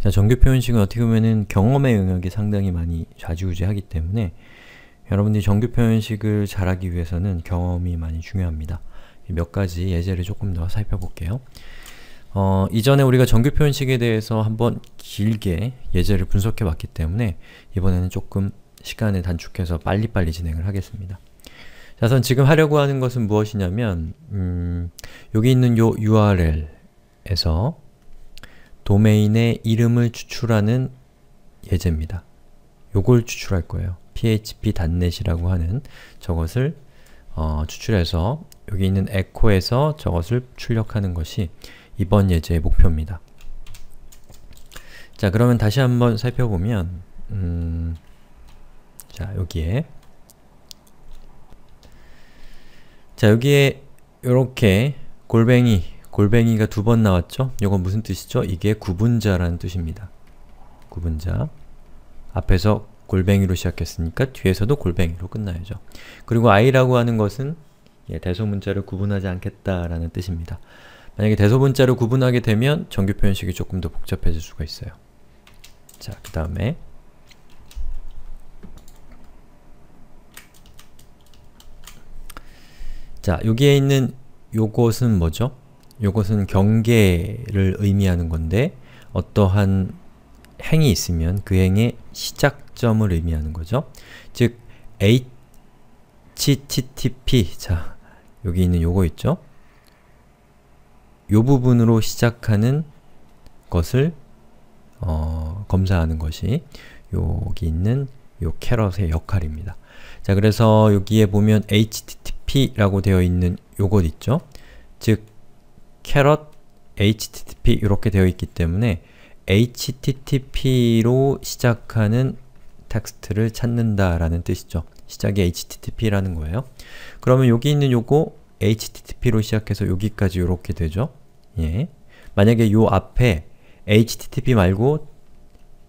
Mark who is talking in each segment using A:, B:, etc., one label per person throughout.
A: 자, 정규표 현식은 어떻게 보면은 경험의 영역이 상당히 많이 좌지우지하기 때문에 여러분들이 정규표 현식을 잘하기 위해서는 경험이 많이 중요합니다. 몇 가지 예제를 조금 더 살펴볼게요. 어, 이전에 우리가 정규표 현식에 대해서 한번 길게 예제를 분석해 봤기 때문에 이번에는 조금 시간을 단축해서 빨리빨리 진행을 하겠습니다. 자, 우선 지금 하려고 하는 것은 무엇이냐면 음, 여기 있는 요 URL에서 도메인의 이름을 추출하는 예제입니다. 요걸 추출할 거예요. php 단넷이라고 하는 저것을 어, 추출해서 여기 있는 에코에서 저것을 출력하는 것이 이번 예제의 목표입니다. 자 그러면 다시 한번 살펴보면 음, 자 여기에 자 여기에 이렇게 골뱅이 골뱅이가 두 번 나왔죠? 이건 무슨 뜻이죠? 이게 구분자라는 뜻입니다. 구분자 앞에서 골뱅이로 시작했으니까 뒤에서도 골뱅이로 끝나야죠. 그리고 i라고 하는 것은 예, 대소문자를 구분하지 않겠다라는 뜻입니다. 만약에 대소문자를 구분하게 되면 정규 표현식이 조금 더 복잡해질 수가 있어요. 자, 그 다음에 자, 여기에 있는 요것은 뭐죠? 요것은 경계를 의미하는 건데 어떠한 행이 있으면 그 행의 시작점을 의미하는 거죠. 즉 http 자 여기 있는 요거 있죠? 요 부분으로 시작하는 것을 어, 검사하는 것이 여기 있는 요 캐럿의 역할입니다. 자 그래서 여기에 보면 http라고 되어 있는 요것 있죠? 즉 캐럿 http 이렇게 되어 있기 때문에 http로 시작하는 텍스트를 찾는다라는 뜻이죠. 시작이 http라는 거예요. 그러면 여기 있는 요거 http로 시작해서 여기까지 이렇게 되죠. 예. 만약에 요 앞에 http 말고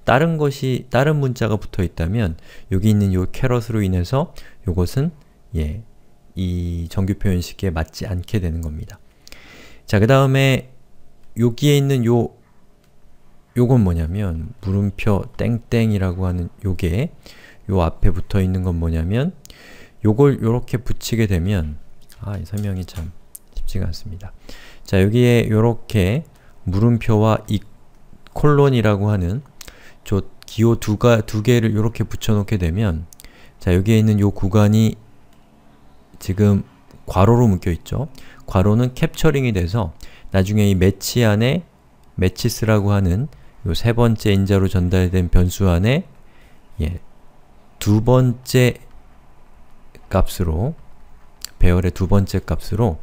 A: 다른 것이 다른 문자가 붙어 있다면 여기 있는 요 캐럿으로 인해서 요것은 예, 이 정규 표현식에 맞지 않게 되는 겁니다. 자, 그 다음에 여기에 있는 요 요건 뭐냐면 물음표 땡땡이라고 하는 요게 요 앞에 붙어 있는 건 뭐냐면 요걸 요렇게 붙이게 되면 아, 이 설명이 참 쉽지가 않습니다. 자, 여기에 요렇게 물음표와 이 콜론이라고 하는 저 기호 두가, 두 개를 요렇게 붙여놓게 되면 자, 여기에 있는 요 구간이 지금 괄호로 묶여 있죠. 괄호는 캡처링이 돼서 나중에 이 매치 안에 매치스라고 하는 요세 번째 인자로 전달된 변수 안에 예, 두 번째 값으로 배열의 두 번째 값으로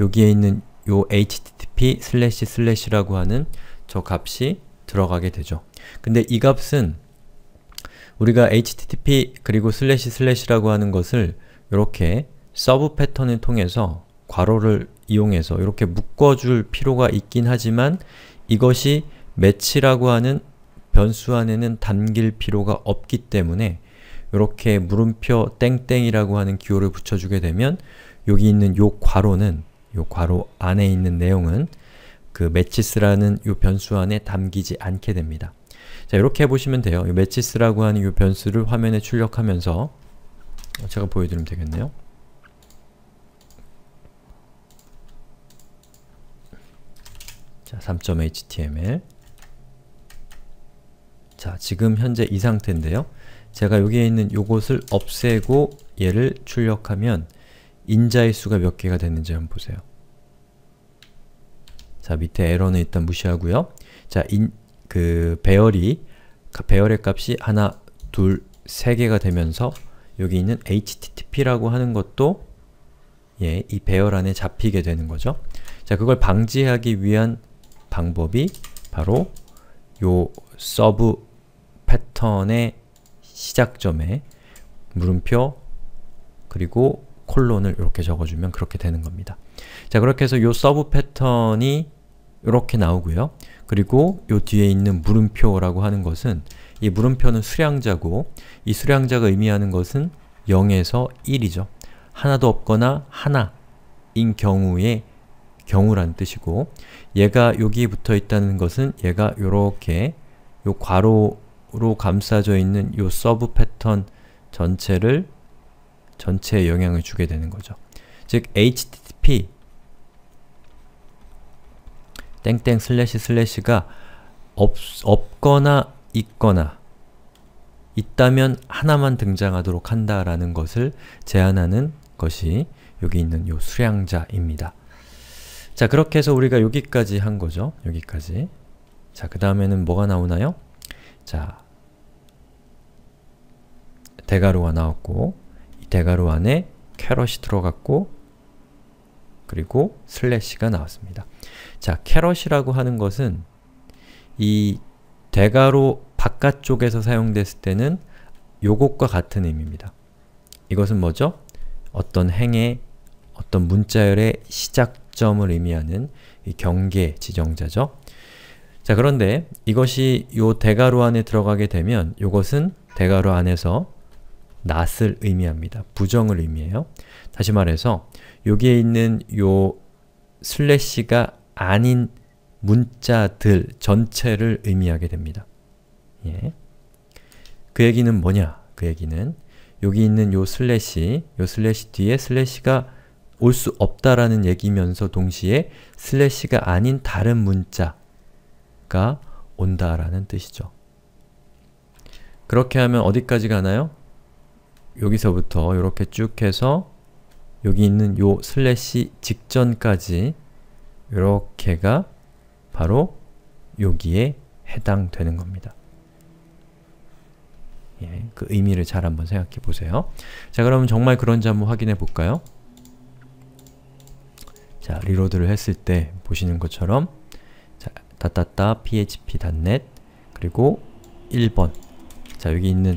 A: 여기에 있는 요 http 슬래시 슬래시라고 하는 저 값이 들어가게 되죠. 근데 이 값은 우리가 http 그리고 슬래시 슬래시라고 하는 것을 이렇게 서브 패턴을 통해서 괄호를 이용해서 이렇게 묶어줄 필요가 있긴 하지만 이것이 매치라고 하는 변수 안에는 담길 필요가 없기 때문에 이렇게 물음표 땡땡이라고 하는 기호를 붙여주게 되면 여기 있는 요 괄호는 요 괄호 안에 있는 내용은 그 매치스라는 요 변수 안에 담기지 않게 됩니다. 자 이렇게 해 보시면 돼요. 매치스라고 하는 요 변수를 화면에 출력하면서 제가 보여드리면 되겠네요. 자, 3.html 자, 지금 현재 이 상태인데요. 제가 여기에 있는 요것을 없애고 얘를 출력하면 인자의 수가 몇 개가 되는지 한번 보세요. 자, 밑에 에러는 일단 무시하고요. 자, 인, 그 배열이 배열의 값이 하나, 둘, 세 개가 되면서 여기 있는 http라고 하는 것도 예, 이 배열 안에 잡히게 되는 거죠. 자, 그걸 방지하기 위한 방법이 바로 요 서브 패턴의 시작점에 물음표 그리고 콜론을 이렇게 적어주면 그렇게 되는 겁니다. 자 그렇게 해서 요 서브 패턴이 이렇게 나오고요. 그리고 요 뒤에 있는 물음표라고 하는 것은 이 물음표는 수량자고 이 수량자가 의미하는 것은 0에서 1이죠. 하나도 없거나 하나인 경우에 경우란 뜻이고 얘가 여기 붙어 있다는 것은 얘가 요렇게 요 괄호로 감싸져 있는 요 서브 패턴 전체를 전체에 영향을 주게 되는 거죠. 즉 http 땡땡 슬래시 슬래시가 없, 없거나 있거나 있다면 하나만 등장하도록 한다라는 것을 제한하는 것이 여기 있는 요 수량자입니다. 자 그렇게 해서 우리가 여기까지 한 거죠. 여기까지. 자그 다음에는 뭐가 나오나요? 자 대가루가 나왔고 이 대가루 안에 캐럿이 들어갔고 그리고 슬래시가 나왔습니다. 자 캐럿이라고 하는 것은 이 대가로 바깥쪽에서 사용됐을 때는 요것과 같은 의미입니다. 이것은 뭐죠? 어떤 행의 어떤 문자열의 시작 접점을 의미하는 경계 지정자죠. 자 그런데 이것이 요 대괄호 안에 들어가게 되면 요것은 대괄호 안에서 낫을 의미합니다. 부정을 의미해요. 다시 말해서 여기에 있는 요 슬래시가 아닌 문자들 전체를 의미하게 됩니다. 예. 그 얘기는 뭐냐? 그 얘기는 여기 있는 요 슬래시, 요 슬래시 뒤에 슬래시가 올수 없다라는 얘기면서 동시에 슬래시가 아닌 다른 문자가 온다라는 뜻이죠. 그렇게 하면 어디까지 가나요? 여기서부터 이렇게 쭉 해서 여기 있는 요 슬래시 직전까지 이렇게가 바로 여기에 해당되는 겁니다. 예, 그 의미를 잘 한번 생각해 보세요. 자, 그러면 정말 그런지 한번 확인해 볼까요? 자, 리로드를 했을 때 보시는 것처럼 자, 다다따 php net 그리고 1번 자, 여기 있는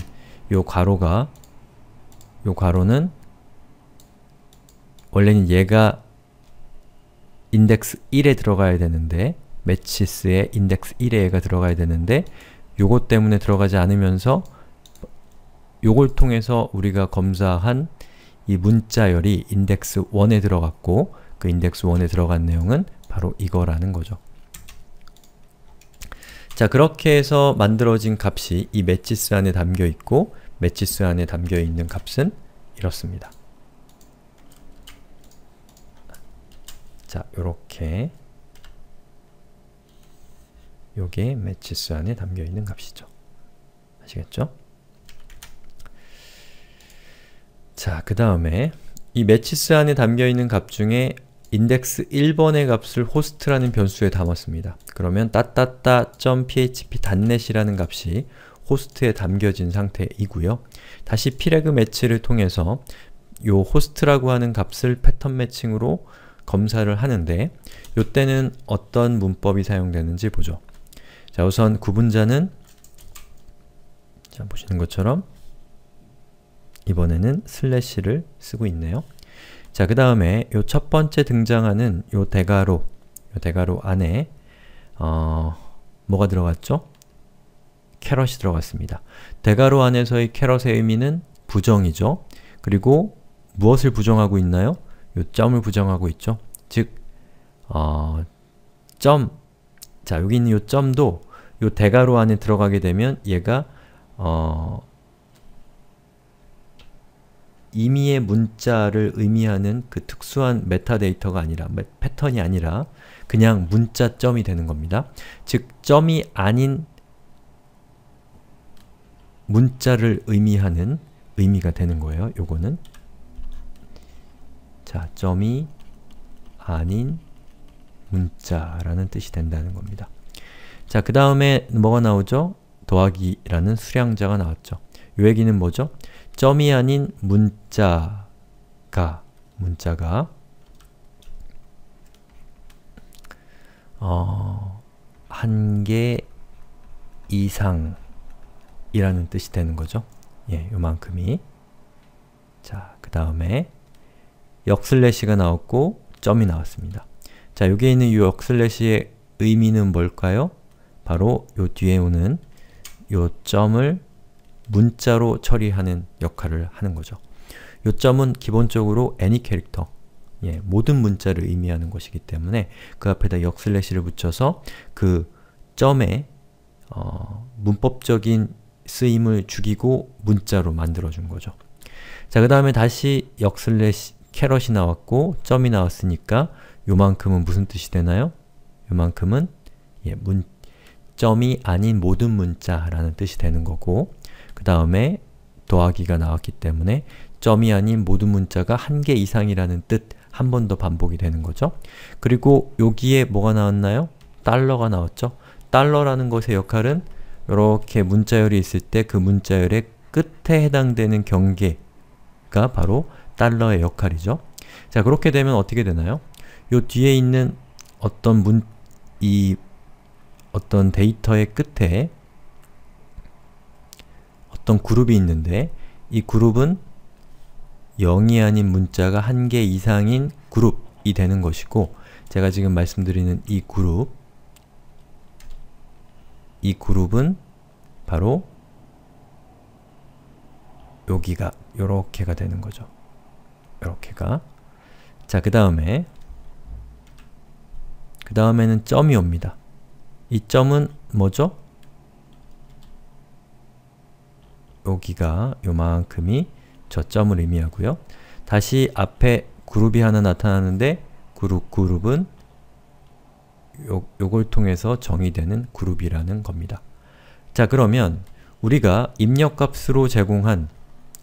A: 요 괄호가 요 괄호는 원래는 얘가 인덱스 1에 들어가야 되는데 매치스의 인덱스 1에 얘가 들어가야 되는데 요것 때문에 들어가지 않으면서 요걸 통해서 우리가 검사한 이 문자열이 인덱스 1에 들어갔고 그 인덱스 1에 들어간 내용은 바로 이거라는 거죠. 자, 그렇게 해서 만들어진 값이 이 매치스 안에 담겨 있고 매치스 안에 담겨 있는 값은 이렇습니다. 자, 요렇게 요게 매치스 안에 담겨 있는 값이죠. 아시겠죠? 자, 그 다음에 이 매치스 안에 담겨 있는 값 중에 인덱스 1번의 값을 호스트라는 변수에 담았습니다. 그러면 따따따.php 단넷이라는 값이 h o s 에 담겨진 상태이고요. 다시 피레그 매치를 통해서 요 h o s 라고 하는 값을 패턴 매칭으로 검사를 하는데 요때는 어떤 문법이 사용되는지 보죠. 자 우선 구분자는 자 보시는 것처럼 이번에는 슬래시를 쓰고 있네요. 자, 그 다음에 요 첫 번째 등장하는 요 대괄호, 요 대괄호 안에 어, 뭐가 들어갔죠? 캐럿이 들어갔습니다. 대괄호 안에서의 캐럿의 의미는 부정이죠. 그리고 무엇을 부정하고 있나요? 요 점을 부정하고 있죠. 즉, 어, 점, 자 여기 있는 요 점도 요 대괄호 안에 들어가게 되면 얘가 어, 임의의 문자를 의미하는 그 특수한 메타데이터가 아니라, 패턴이 아니라 그냥 문자점이 되는 겁니다. 즉, 점이 아닌 문자를 의미하는 의미가 되는 거예요. 요거는 자, 점이 아닌 문자라는 뜻이 된다는 겁니다. 자, 그 다음에 뭐가 나오죠? 더하기라는 수량자가 나왔죠. 요 얘기는 뭐죠? 점이 아닌 문자가 문자가 어, 한 개 이상이라는 뜻이 되는 거죠. 예, 요만큼이 자, 그 다음에 역슬래시가 나왔고 점이 나왔습니다. 자, 여기에 있는 이 역슬래시의 의미는 뭘까요? 바로 요 뒤에 오는 요 점을 문자로 처리하는 역할을 하는 거죠. 요점은 기본적으로 any 캐릭터, 예, 모든 문자를 의미하는 것이기 때문에 그 앞에다 역슬래시를 붙여서 그 점에 어, 문법적인 쓰임을 죽이고 문자로 만들어준 거죠. 자, 그 다음에 다시 역슬래시 캐럿이 나왔고 점이 나왔으니까 요만큼은 무슨 뜻이 되나요? 요만큼은 예, 문, 점이 아닌 모든 문자라는 뜻이 되는 거고 그 다음에 더하기가 나왔기 때문에 점이 아닌 모든 문자가 한 개 이상이라는 뜻 한 번 더 반복이 되는 거죠. 그리고 여기에 뭐가 나왔나요? 달러가 나왔죠. 달러라는 것의 역할은 이렇게 문자열이 있을 때 그 문자열의 끝에 해당되는 경계가 바로 달러의 역할이죠. 자, 그렇게 되면 어떻게 되나요? 요 뒤에 있는 어떤 문, 이 어떤 데이터의 끝에 어떤 그룹이 있는데 이 그룹은 0이 아닌 문자가 한 개 이상인 그룹이 되는 것이고 제가 지금 말씀드리는 이 그룹 이 그룹은 바로 여기가 요렇게가 되는 거죠. 요렇게가 자, 그 다음에 그 다음에는 점이 옵니다. 이 점은 뭐죠? 여기가 요만큼이 저점을 의미하고요. 다시 앞에 그룹이 하나 나타나는데 그룹 그룹은 요, 요걸 통해서 정의되는 그룹이라는 겁니다. 자 그러면 우리가 입력값으로 제공한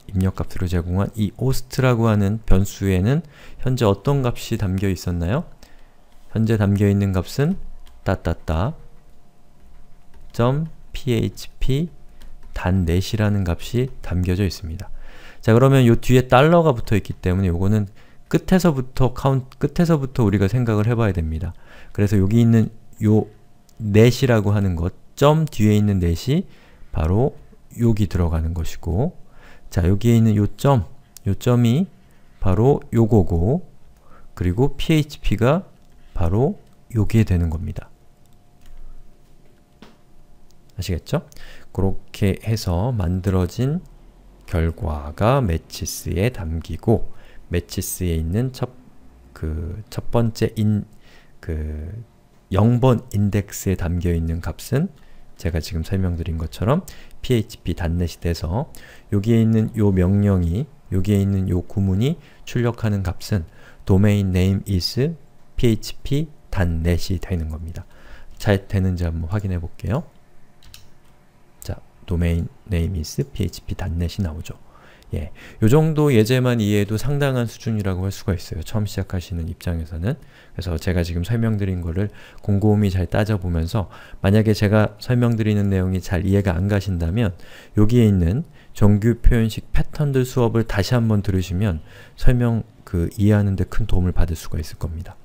A: 입력값으로 제공한 이 ost라고 하는 변수에는 현재 어떤 값이 담겨 있었나요? 현재 담겨 있는 값은 따따따 .php 단4이라는 값이 담겨져 있습니다. 자 그러면 요 뒤에 달러가 붙어 있기 때문에 요거는 끝에서부터 카운 끝에서부터 우리가 생각을 해봐야 됩니다. 그래서 여기 있는 요 넷이라고 하는 것, 점 뒤에 있는 넷이 바로 여기 들어가는 것이고 자 여기에 있는 요 점, 요 점이 바로 요거고 그리고 php가 바로 여기에 되는 겁니다. 아시겠죠? 그렇게 해서 만들어진 결과가 매치스에 담기고 매치스에 있는 첫, 그, 첫 번째 인, 그, 0번 인덱스에 담겨있는 값은 제가 지금 설명드린 것처럼 php 단넷이 돼서 여기에 있는 요 명령이 여기에 있는 요 구문이 출력하는 값은 domain name is php 단넷이 되는 겁니다. 잘 되는지 한번 확인해 볼게요. domain name is php.net이 나오죠. 예, 요 정도 예제만 이해해도 상당한 수준이라고 할 수가 있어요. 처음 시작하시는 입장에서는. 그래서 제가 지금 설명드린 거를 곰곰이 잘 따져보면서 만약에 제가 설명드리는 내용이 잘 이해가 안 가신다면 여기에 있는 정규 표현식 패턴들 수업을 다시 한번 들으시면 설명 그 이해하는 데 큰 도움을 받을 수가 있을 겁니다.